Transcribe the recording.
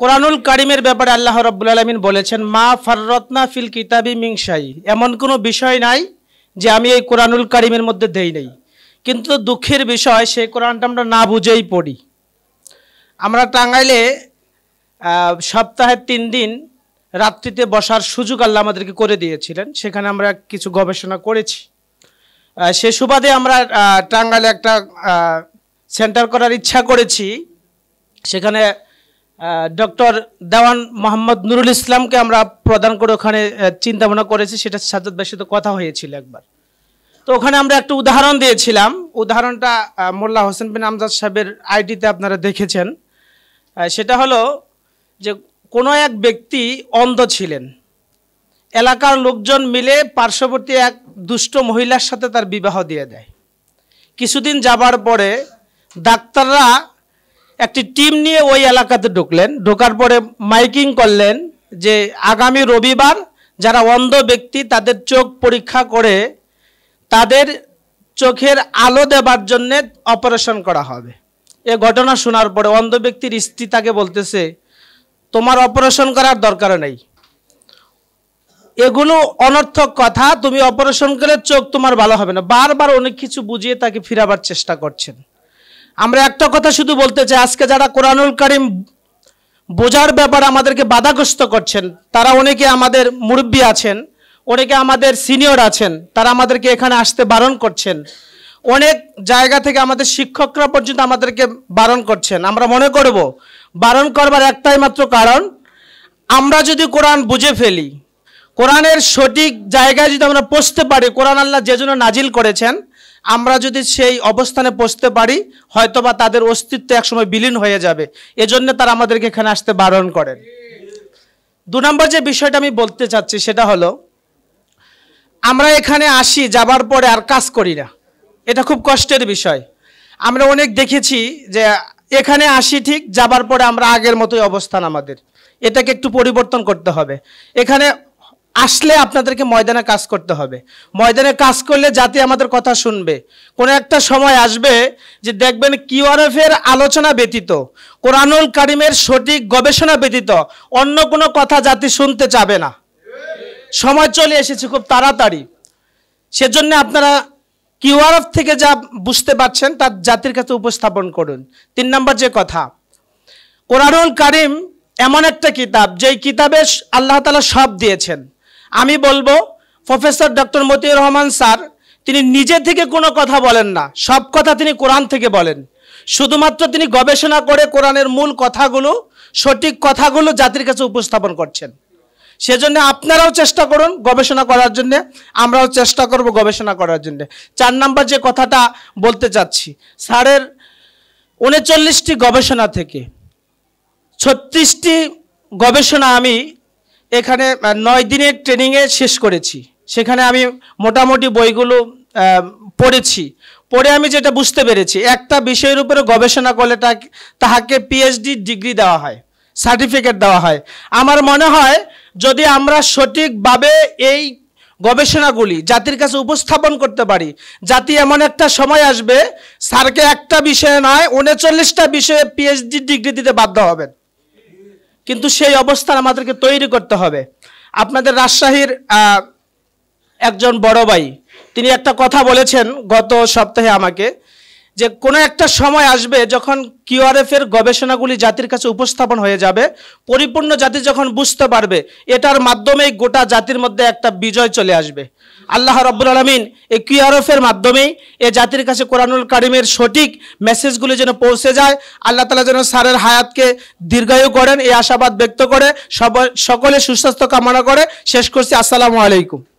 কোরআনুল কারিমের ব্যাপারে আল্লাহ রব্বুল আলমিন বলেছেন মা ফাররত্না ফিল কিতাবি মিংসাই এমন কোনো বিষয় নাই যে আমি এই কোরআনুল কারিমের মধ্যে দেই নেই কিন্তু দুঃখের বিষয় সেই কোরআনটা আমরা না বুঝেই পড়ি আমরা টাঙ্গাইলে সপ্তাহের তিন দিন রাত্রিতে বসার সুযোগ আল্লাহ আমাদেরকে করে দিয়েছিলেন সেখানে আমরা কিছু গবেষণা করেছি সে সুবাদে আমরা টাঙ্গাইলে একটা সেন্টার করার ইচ্ছা করেছি সেখানে ডক্টর দেওয়ান মোহাম্মদ নুরুল ইসলামকে আমরা প্রদান করে ওখানে চিন্তা ভাবনা করেছি সেটা সাজ্জাদ সাথে কথা হয়েছিল একবার তো ওখানে আমরা একটা উদাহরণ দিয়েছিলাম উদাহরণটা মোল্লা হোসেন বিন আমজাদ সাহেবের আইডিতে আপনারা দেখেছেন সেটা হলো যে কোনো এক ব্যক্তি অন্ধ ছিলেন এলাকার লোকজন মিলে পার্শ্ববর্তী এক দুষ্ট মহিলার সাথে তার বিবাহ দিয়ে দেয় কিছুদিন যাবার পরে ডাক্তাররা একটি টিম নিয়ে ওই এলাকাতে ঢুকলেন ঢোকার পরে মাইকিং করলেন যে আগামী রবিবার যারা অন্ধ ব্যক্তি তাদের চোখ পরীক্ষা করে তাদের চোখের আলো দেবার জন্যে অপারেশন করা হবে এ ঘটনা শোনার পরে অন্ধ ব্যক্তির স্ত্রী তাকে বলতেছে তোমার অপারেশন করার দরকার নেই এগুলো অনর্থক কথা তুমি অপারেশন করলে চোখ তোমার ভালো হবে না বারবার অনেক কিছু বুঝিয়ে তাকে ফিরাবার চেষ্টা করছেন আমরা একটা কথা শুধু বলতে চাই আজকে যারা কোরআনুল করিম বোঝার ব্যাপারে আমাদেরকে বাধাগ্রস্ত করছেন তারা অনেকে আমাদের মুরব্বী আছেন অনেকে আমাদের সিনিয়র আছেন তারা আমাদেরকে এখানে আসতে বারণ করছেন অনেক জায়গা থেকে আমাদের শিক্ষকরা পর্যন্ত আমাদেরকে বারণ করছেন আমরা মনে করব বারণ করবার একটাই মাত্র কারণ আমরা যদি কোরআন বুঝে ফেলি কোরআনের সঠিক জায়গায় যদি আমরা পৌঁছতে পারি কোরআন আল্লাহ যে জন্য নাজিল করেছেন আমরা যদি সেই অবস্থানে পৌঁছতে পারি হয়তোবা তাদের অস্তিত্ব একসময় বিলীন হয়ে যাবে এজন্য তারা আমাদেরকে এখানে আসতে বারণ করেন দু নম্বর যে বিষয়টা আমি বলতে চাচ্ছি সেটা হলো আমরা এখানে আসি যাবার পরে আর কাজ করি না এটা খুব কষ্টের বিষয় আমরা অনেক দেখেছি যে এখানে আসি ঠিক যাবার পরে আমরা আগের মতোই অবস্থান আমাদের এটাকে একটু পরিবর্তন করতে হবে এখানে আসলে আপনাদেরকে ময়দানে কাজ করতে হবে ময়দানে কাজ করলে জাতি আমাদের কথা শুনবে কোনো একটা সময় আসবে যে দেখবেন কিউআরএফের আলোচনা ব্যতীত কোরআনুল কারিমের সঠিক গবেষণা ব্যতীত অন্য কোনো কথা জাতি শুনতে চাবে না সময় চলে এসেছে খুব তাড়াতাড়ি সেজন্য আপনারা কিউআরএফ থেকে যা বুঝতে পারছেন তার জাতির কাছে উপস্থাপন করুন তিন নম্বর যে কথা কোরআনুল কারিম এমন একটা কিতাব যেই কিতাবে আল্লাহ তালা সব দিয়েছেন আমি বলবো professor doctor Matiur Rahman sir তিনি নিজে থেকে কোনো কথা বলেন না সব কথা তিনি কোরআন থেকে বলেন শুধুমাত্র তিনি গবেষণা করে কোরআনের মূল কথাগুলো সঠিক কথাগুলো জাতির কাছে উপস্থাপন করছেন সেজন্য আপনারাও চেষ্টা করুন গবেষণা করার জন্যে আমরাও চেষ্টা করব গবেষণা করার জন্যে চার নাম্বার যে কথাটা বলতে চাচ্ছি স্যারের উনচল্লিশটি গবেষণা থেকে ছত্রিশটি গবেষণা আমি এখানে নয় দিনের ট্রেনিংয়ে শেষ করেছি সেখানে আমি মোটামুটি বইগুলো পড়েছি পড়ে আমি যেটা বুঝতে পেরেছি একটা বিষয়ের উপরে গবেষণা করলে তাহাকে পিএইচডি ডিগ্রি দেওয়া হয় সার্টিফিকেট দেওয়া হয় আমার মনে হয় যদি আমরা সঠিকভাবে এই গবেষণাগুলি জাতির কাছে উপস্থাপন করতে পারি জাতি এমন একটা সময় আসবে স্যারকে একটা বিষয়ে নয় উনচল্লিশটা বিষয়ে পিএইচডি ডিগ্রি দিতে বাধ্য হবেন কিন্তু সেই অবস্থান আমাদেরকে তৈরি করতে হবে আপনাদের রাজশাহীর একজন বড় ভাই তিনি একটা কথা বলেছেন গত সপ্তাহে আমাকে যে কোনো একটা সময় আসবে যখন কিউআরএফের গবেষণাগুলি জাতির কাছে উপস্থাপন হয়ে যাবে পরিপূর্ণ জাতি যখন বুঝতে পারবে এটার মাধ্যমেই গোটা জাতির মধ্যে একটা বিজয় চলে আসবে আল্লাহ রব্বুল আলমিন এই কিউআরএফের মাধ্যমেই এ জাতির কাছে কোরআনুল কারিমের সঠিক মেসেজগুলি যেন পৌঁছে যায় আল্লাহ তালা যেন সারের হায়াতকে দীর্ঘায়ু করেন এই আশাবাদ ব্যক্ত করে সব সকলে সুস্বাস্থ্য কামনা করে শেষ করছি আসসালামু আলাইকুম